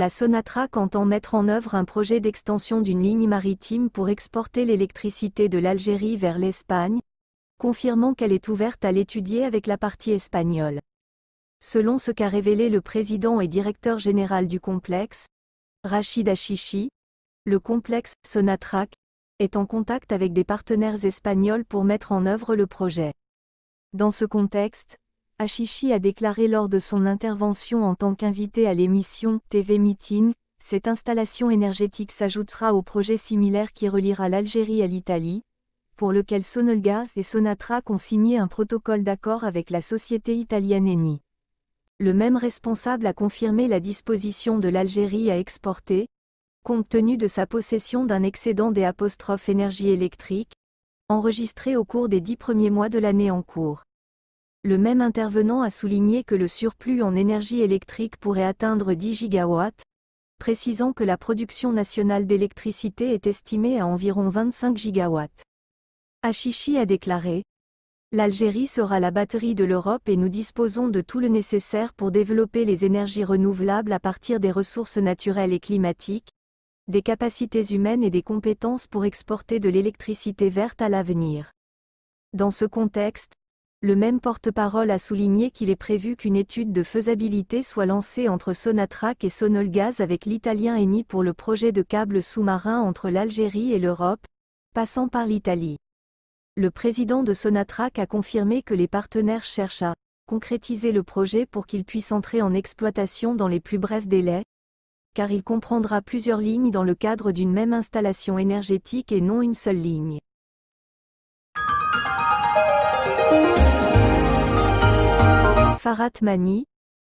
La Sonatrach entend mettre en œuvre un projet d'extension d'une ligne maritime pour exporter l'électricité de l'Algérie vers l'Espagne, confirmant qu'elle est ouverte à l'étudier avec la partie espagnole. Selon ce qu'a révélé le président et directeur général du complexe, Rachid Achichi, le complexe Sonatrach est en contact avec des partenaires espagnols pour mettre en œuvre le projet. Dans ce contexte, Achichi a déclaré lors de son intervention en tant qu'invité à l'émission TV Meeting, cette installation énergétique s'ajoutera au projet similaire qui reliera l'Algérie à l'Italie, pour lequel Sonelgas et Sonatrach ont signé un protocole d'accord avec la société italienne Eni. Le même responsable a confirmé la disposition de l'Algérie à exporter, compte tenu de sa possession d'un excédent des apostrophes énergie électrique, enregistré au cours des dix premiers mois de l'année en cours. Le même intervenant a souligné que le surplus en énergie électrique pourrait atteindre 10 gigawatts, précisant que la production nationale d'électricité est estimée à environ 25 gigawatts. Achichi a déclaré L'Algérie sera la batterie de l'Europe et nous disposons de tout le nécessaire pour développer les énergies renouvelables à partir des ressources naturelles et climatiques, des capacités humaines et des compétences pour exporter de l'électricité verte à l'avenir. Dans ce contexte, le même porte-parole a souligné qu'il est prévu qu'une étude de faisabilité soit lancée entre Sonatrach et Sonolgaz avec l'italien ENI pour le projet de câble sous-marin entre l'Algérie et l'Europe, passant par l'Italie. Le président de Sonatrach a confirmé que les partenaires cherchent à concrétiser le projet pour qu'il puisse entrer en exploitation dans les plus brefs délais, car il comprendra plusieurs lignes dans le cadre d'une même installation énergétique et non une seule ligne. Farhat Mani,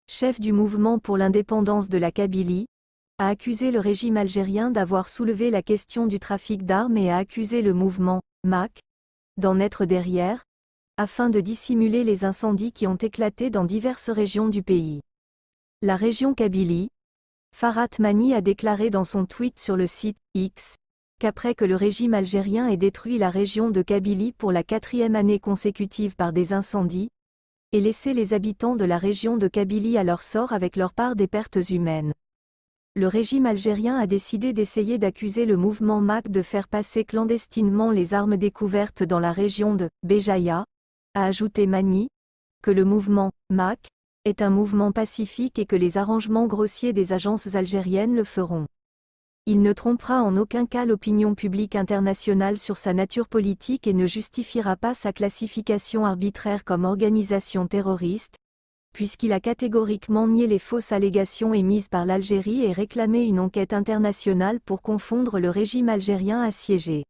chef du mouvement pour l'indépendance de la Kabylie, a accusé le régime algérien d'avoir soulevé la question du trafic d'armes et a accusé le mouvement MAC d'en être derrière, afin de dissimuler les incendies qui ont éclaté dans diverses régions du pays. La région Kabylie, Farhat Mani a déclaré dans son tweet sur le site X qu'après que le régime algérien ait détruit la région de Kabylie pour la quatrième année consécutive par des incendies, et laisser les habitants de la région de Kabylie à leur sort avec leur part des pertes humaines. Le régime algérien a décidé d'essayer d'accuser le mouvement MAC de faire passer clandestinement les armes découvertes dans la région de Béjaïa, a ajouté Mani, que le mouvement MAC est un mouvement pacifique et que les arrangements grossiers des agences algériennes le feront. Il ne trompera en aucun cas l'opinion publique internationale sur sa nature politique et ne justifiera pas sa classification arbitraire comme organisation terroriste, puisqu'il a catégoriquement nié les fausses allégations émises par l'Algérie et réclamé une enquête internationale pour confondre le régime algérien assiégé.